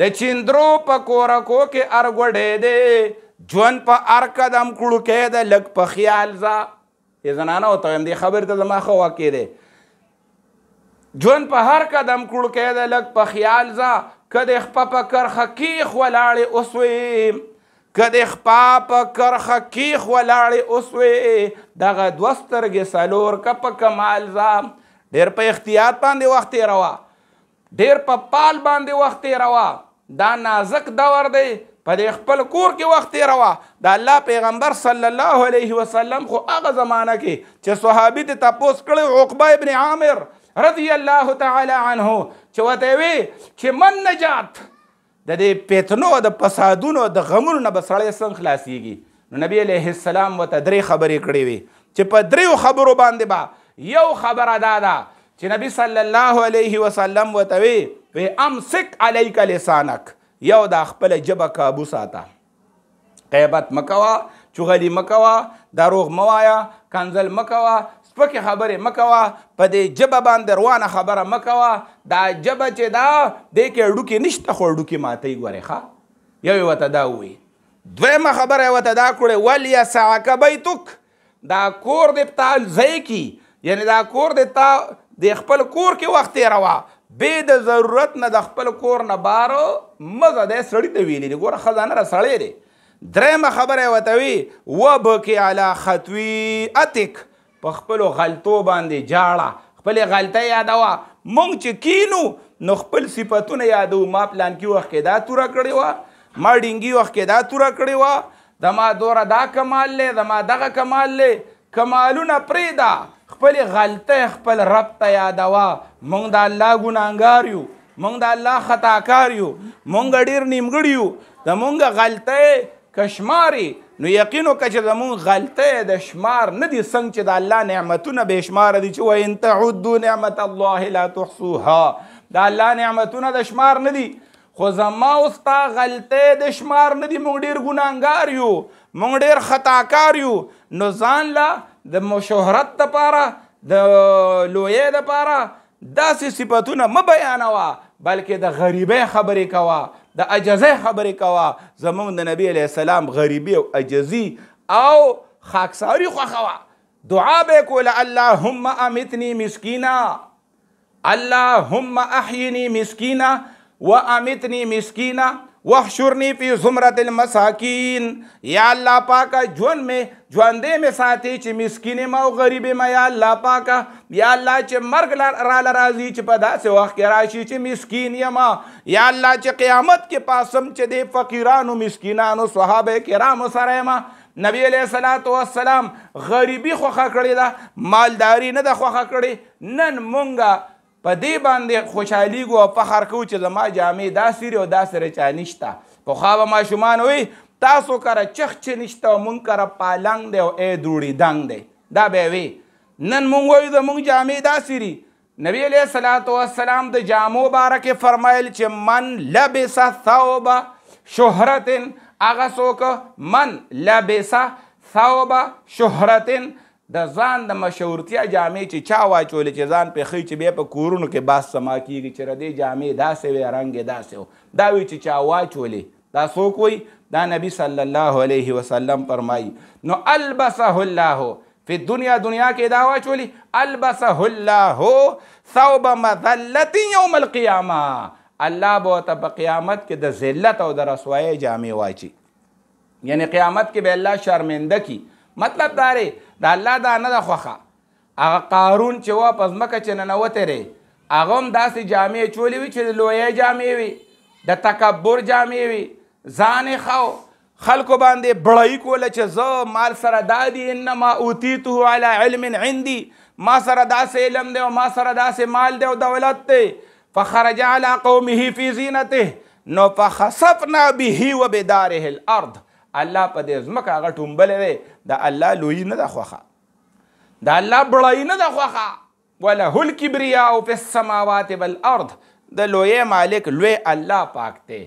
د چندرو په کورکو کې ارګوډې دی ژوند په ار قدم کړو کې د لګ په خیال ځا ای زنانه او تم دې خبر ته زما خو واقع دی ژوند په هر قدم کړو کې د لګ په خیال ځا کده خپ په کرخه کې خلاړې اوسوي کده خپ په کرخه کې خلاړې اوسوي دغه دوسترګې سالور کپ کمال ځا ډېر په احتیاط باندې وخت روا ډېر په پا پال باندې وخت روا دا نازک دور دی په خپل کور کې وخت تیروا د الله پیغمبر صلی الله علیه وسلم خو هغه زمانہ کې چې صحابي ته تاسو کړي عقبه ابن عامر رضی الله تعالی عنه چې وته وی چې من نجات د دې پیتنو د فسادونو د غمونو نه بسړې سن خلاصيږي نو نبی علیه السلام وته درې خبرې کړې وي چې په دریو خبرو باندې با یو خبره دادا دا چې نبی صلی الله علیه وسلم وته وی وی امسک علیک لسانک یو د خپل جبه کابو ساته غیبت مکوا چغلی مکوا دروغ موایا کنزل مکوا سپکه خبره مکوا په دې جبه باندې روانه خبره مکوا دا جبه چې دا د کې ډوکی نشته خو ډوکی ماته یې غوړې ښا یو وته دا وی دویمه خبره وته دا کړې ول یا سعک بیتک دا کور دې تعال زې کی یعنی دا کور دې تا د خپل کور کې وخت تیروا به د ضرورت نه د خپل کور نه بار مزه د سړی ته ویلې دی ګوره خزانه را سړی دی درېمه خبره وتوي و بکی علی خطوی اتک په خپل غلطو باندې جاړه خپل غلطه یادوا مونږ چې کینو نو خپل صفاتونه یادو ما پلان کې وخت کې دا تور کړی و ما ډینګي وخت کې دا تور کړی و دما دوره دا کمال لې دما دغه کمال لې کمالونه پریدا خپل غلطه خپل رب ته یادوا مونږ د الله ګناګار یو مونږ د الله خطاکار یو مونږ ډیر نیمګړی یو د مونږ غلطه کشماري نو یقینو کچ د مونږ غلطه د شمار نه دي څنګه چې د الله نعمتونه به شمار دي چې و ان تعدو نعمت الله لا تحصوها د الله نعمتونه د شمار نه دي خو زما اوس تا غلطه د شمار نه دي مونږ ډیر ګناګار یو مونږ ډیر خطاکار یو نو ځان لا د شهرت د پاره د لوی د پاره داسې صفاتونه م بیانوا بلکې د غریبۍ خبرې کوا د عجزۍ خبرې کوا زمونږ د نبی علیه السلام غریبي او عجزي او خاکساری خوښوه دعا به کوله اللهم امتنی مسکینا اللهم احینی مسکینا وامتنی مسکینا وحشرنی فی زمرت المساکین یا الله پاکا جون می ژوندې می ساتي چې مسکینې ما او غریبې ما یا الله پاکا یا الله چې مرګ را لرازي چې په داسې وخت کې راشي چې مسکین یما یا الله چې قیامت کې پاسم چې د فقیرانو مسکینانو صحابه کرامو سره ما نبی علیہ الصلات والسلام غریبی خوخه کړی دا مالداری نه د خوخه کړی نن مونږه په دې باندې خوشحالي ګو او فخر کو چې زما جامې دا سری او دا سره چا نشته په خوا به ماشومان وي تاسو کره چخ چې نشته مونږ کره پالنګ دی او ای دوړي دنګ دی دا به وي نن مونږ وایو د مونږ جامې دا سری نبی علیہ الصلوۃ والسلام د جامو مبارک فرمایل چې من لبس ثوب شهرتن اغه سوک من لبس ثوب شهرتن د ځان د مشورتیا جامې چې چا واچولې چې ځان پې ښی چې بیا په کورونو کې باز سما کیږي چې ردې جامې داسې وې رنګ یې داسې و دا وی چې چا واچولې دا څوک وی دا نبی صلی الله علیه وسلم فرمایي نو البسه الله فی دنیا دنیا کې دا واچولي البسه الله ثوب مذلت یوم القیامه الله به ورته په قیامت کې د ذلت او د رسوایۍ جامې واچي یعنی قیامت کې به الله شرمنده کی مطلب دا دی د الله دا نه ده خوښه هغه قارون چې وه په ځمکه چې ننوتی دی هغه هم داسې جامې چولې وي چې د لویې جامې وي د تکبر جامې وي ځان یې ښه خلکو باندې بړی کوله چې زه مال سره دا دي انما اوتیته علی علم عندي ما سره داسې علم دی او ما سره داسې مال دی او دولت دی فخرج علی قومه فی زینته نو فخسفنا به و بداره الارض الله په دې ځمکه هغه ټومبلې دی د الله لویي نه ده خوښه د الله بړایي نه ده خوښه وله الکبریا او فی السماوات والارض د لویې مالک لوی الله پاک دی